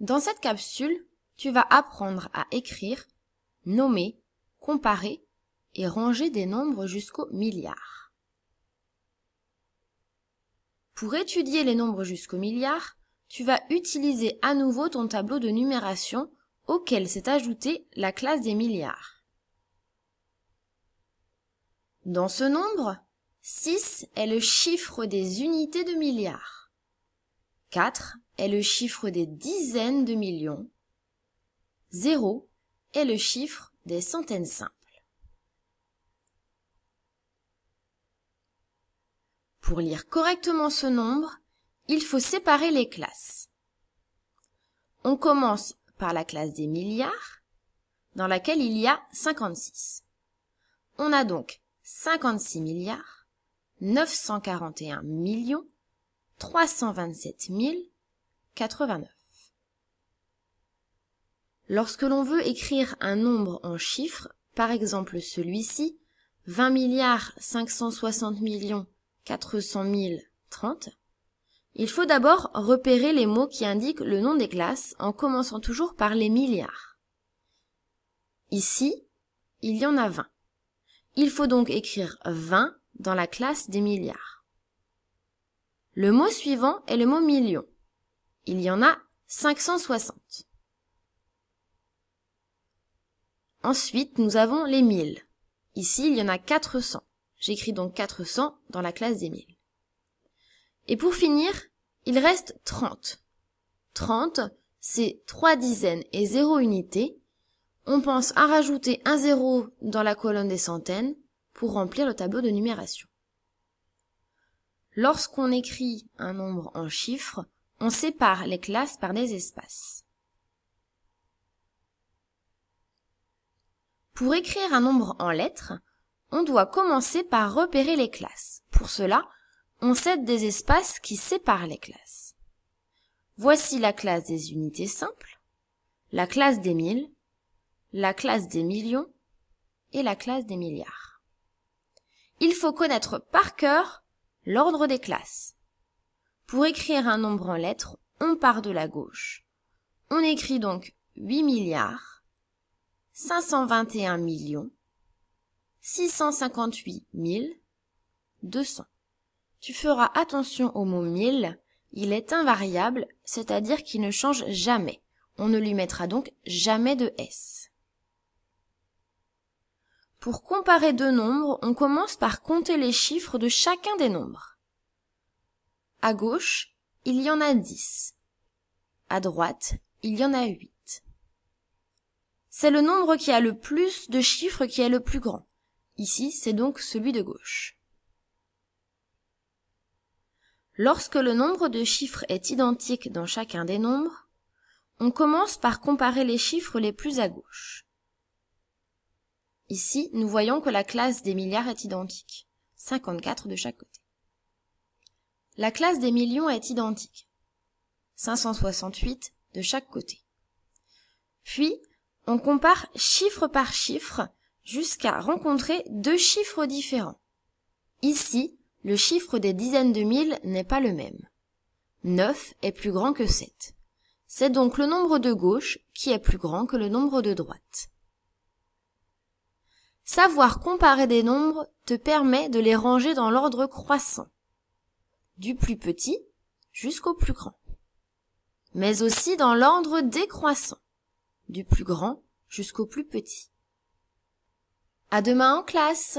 Dans cette capsule, tu vas apprendre à écrire, nommer, comparer et ranger des nombres jusqu'aux milliards. Pour étudier les nombres jusqu'au milliard, tu vas utiliser à nouveau ton tableau de numération auquel s'est ajoutée la classe des milliards. Dans ce nombre, 6 est le chiffre des unités de milliards. 4 est le chiffre des dizaines de millions. 0 est le chiffre des centaines simples. Pour lire correctement ce nombre, il faut séparer les classes. On commence par la classe des milliards, dans laquelle il y a 56. On a donc 56 milliards, 941 millions 327 089. Lorsque l'on veut écrire un nombre en chiffres, par exemple celui-ci, 20 milliards 560 millions 400 030, il faut d'abord repérer les mots qui indiquent le nom des classes en commençant toujours par les milliards. Ici, il y en a 20. Il faut donc écrire 20 dans la classe des milliards. Le mot suivant est le mot million. Il y en a 560. Ensuite, nous avons les 1000. Ici, il y en a 400. J'écris donc 400 dans la classe des 1000. Et pour finir, il reste 30. 30, c'est 3 dizaines et 0 unité. On pense à rajouter un 0 dans la colonne des centaines pour remplir le tableau de numération. Lorsqu'on écrit un nombre en chiffres, on sépare les classes par des espaces. Pour écrire un nombre en lettres, on doit commencer par repérer les classes. Pour cela, on cède des espaces qui séparent les classes. Voici la classe des unités simples, la classe des mille, la classe des millions et la classe des milliards. Il faut connaître par cœur L'ordre des classes. Pour écrire un nombre en lettres, on part de la gauche. On écrit donc 8 milliards, 521 millions, 658 deux 200. Tu feras attention au mot 1000, il est invariable, c'est-à-dire qu'il ne change jamais. On ne lui mettra donc jamais de S. Pour comparer deux nombres, on commence par compter les chiffres de chacun des nombres. À gauche, il y en a 10. À droite, il y en a 8. C'est le nombre qui a le plus de chiffres qui est le plus grand. Ici, c'est donc celui de gauche. Lorsque le nombre de chiffres est identique dans chacun des nombres, on commence par comparer les chiffres les plus à gauche. Ici, nous voyons que la classe des milliards est identique, 54 de chaque côté. La classe des millions est identique, 568 de chaque côté. Puis, on compare chiffre par chiffre jusqu'à rencontrer deux chiffres différents. Ici, le chiffre des dizaines de mille n'est pas le même. 9 est plus grand que 7. C'est donc le nombre de gauche qui est plus grand que le nombre de droite. Savoir comparer des nombres te permet de les ranger dans l'ordre croissant, du plus petit jusqu'au plus grand, mais aussi dans l'ordre décroissant, du plus grand jusqu'au plus petit. À demain en classe!